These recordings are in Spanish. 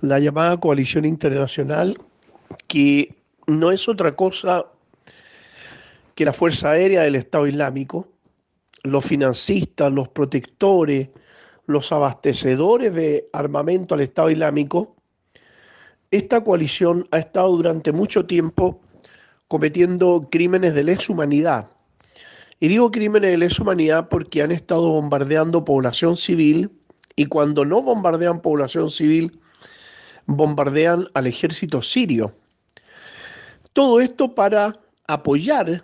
la llamada coalición internacional, que no es otra cosa que la Fuerza Aérea del Estado Islámico, los financistas, los protectores, los abastecedores de armamento al Estado Islámico, esta coalición ha estado durante mucho tiempo cometiendo crímenes de lesa humanidad. Y digo crímenes de lesa humanidad porque han estado bombardeando población civil y cuando no bombardean población civil bombardean al ejército sirio. Todo esto para apoyar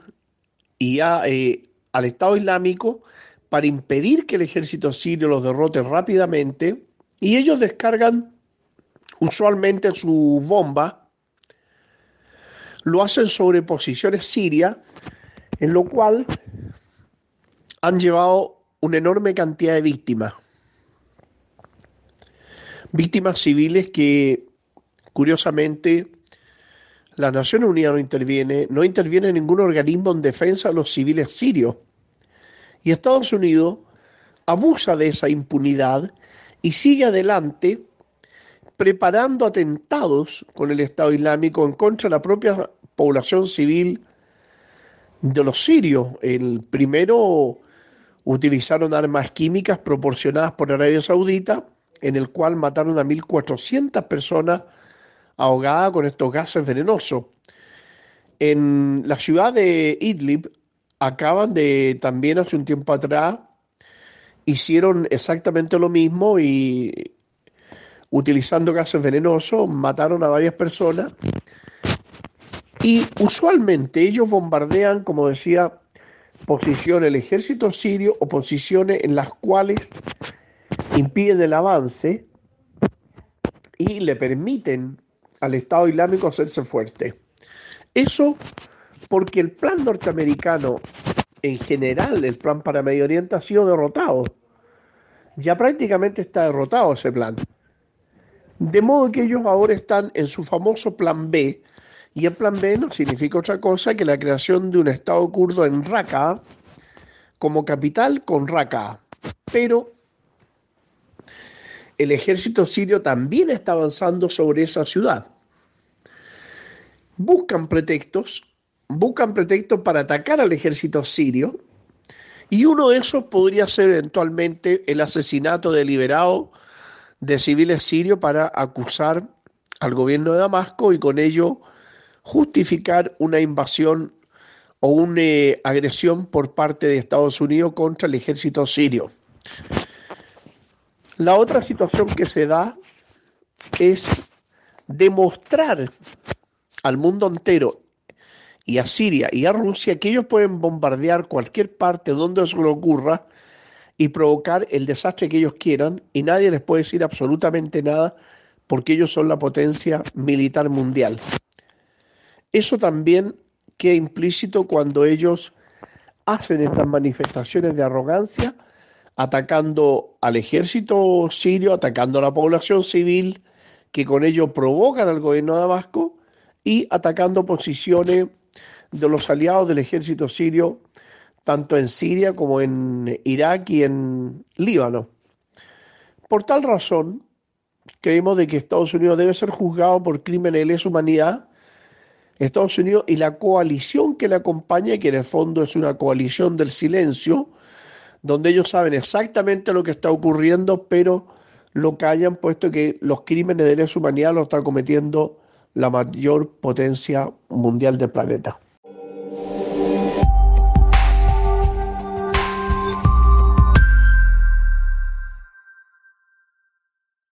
y ah, eh, al Estado Islámico para impedir que el ejército sirio los derrote rápidamente y ellos descargan usualmente su bomba, lo hacen sobre posiciones sirias, en lo cual han llevado una enorme cantidad de víctimas. Víctimas civiles que, curiosamente, la Nación Unida no interviene, no interviene ningún organismo en defensa de los civiles sirios. Y Estados Unidos abusa de esa impunidad y sigue adelante preparando atentados con el Estado Islámico en contra de la propia población civil de los sirios. El primero utilizaron armas químicas proporcionadas por Arabia Saudita en el cual mataron a 1.400 personas ahogadas con estos gases venenosos. En la ciudad de Idlib acaban de, también hace un tiempo atrás, hicieron exactamente lo mismo y utilizando gases venenosos mataron a varias personas. Y usualmente ellos bombardean, como decía, posiciones, el ejército sirio o posiciones en las cuales impiden el avance y le permiten al Estado Islámico hacerse fuerte. Eso porque el plan norteamericano, en general, el plan para Medio Oriente ha sido derrotado. Ya prácticamente está derrotado ese plan. De modo que ellos ahora están en su famoso plan B, y el plan B no significa otra cosa que la creación de un Estado kurdo en Raqqa, como capital con Raqqa, pero el ejército sirio también está avanzando sobre esa ciudad. Buscan pretextos, buscan pretextos para atacar al ejército sirio, y uno de esos podría ser eventualmente el asesinato deliberado de civiles sirios para acusar al gobierno de Damasco y con ello justificar una invasión o una eh, agresión por parte de Estados Unidos contra el ejército sirio. La otra situación que se da es demostrar al mundo entero y a Siria y a Rusia que ellos pueden bombardear cualquier parte donde se ocurra y provocar el desastre que ellos quieran y nadie les puede decir absolutamente nada porque ellos son la potencia militar mundial. Eso también queda implícito cuando ellos hacen estas manifestaciones de arrogancia atacando al ejército sirio, atacando a la población civil, que con ello provocan al gobierno de Damasco, y atacando posiciones de los aliados del ejército sirio, tanto en Siria como en Irak y en Líbano. Por tal razón, creemos de que Estados Unidos debe ser juzgado por crímenes de lesa humanidad. Estados Unidos y la coalición que le acompaña, que en el fondo es una coalición del silencio, donde ellos saben exactamente lo que está ocurriendo, pero lo callan puesto que los crímenes de lesa humanidad los está cometiendo la mayor potencia mundial del planeta.